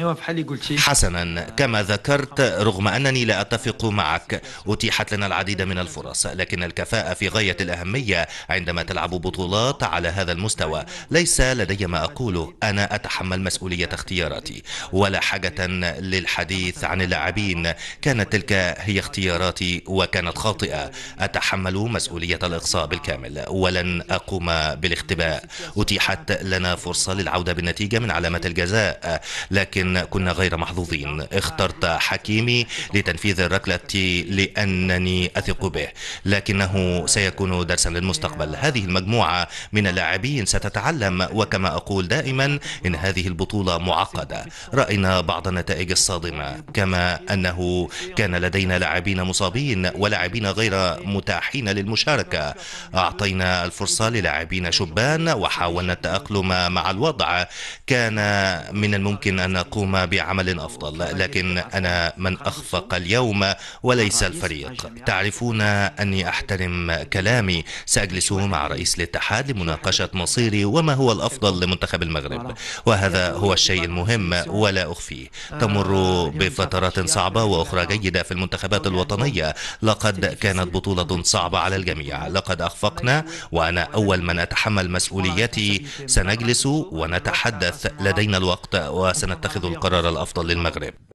أيوة، حسنا كما ذكرت رغم انني لا اتفق معك اتيحت لنا العديد من الفرص لكن الكفاءه في غايه الاهميه عندما تلعب بطولات على هذا المستوى ليس لدي ما اقوله انا اتحمل مسؤوليه اختياراتي ولا حاجه للحديث عن اللاعبين كانت تلك هي اختياراتي وكانت خاطئه اتحمل مسؤوليه الاقصاء بالكامل ولن اقوم بالاختباء اتيحت لنا فرصه للعوده بالنتيجه من علامه الجزاء لكن كنا غير محظوظين اخترت حكيمي لتنفيذ الركلة لأنني أثق به لكنه سيكون درسا للمستقبل هذه المجموعة من اللاعبين ستتعلم وكما أقول دائما إن هذه البطولة معقدة رأينا بعض النتائج الصادمة كما أنه كان لدينا لاعبين مصابين ولاعبين غير متاحين للمشاركة أعطينا الفرصة للاعبين شبان وحاولنا التأقلم مع الوضع كان من الممكن أن نقوم الحكومة بعمل أفضل لكن أنا من أخفق اليوم وليس الفريق تعرفون أني أحترم كلامي سأجلس مع رئيس الاتحاد لمناقشة مصيري وما هو الأفضل لمنتخب المغرب وهذا هو الشيء المهم ولا أخفيه تمر بفترات صعبة وأخرى جيدة في المنتخبات الوطنية لقد كانت بطولة صعبة على الجميع لقد أخفقنا وأنا أول من أتحمل مسؤوليتي سنجلس ونتحدث لدينا الوقت وسنتخذ القرار الأفضل للمغرب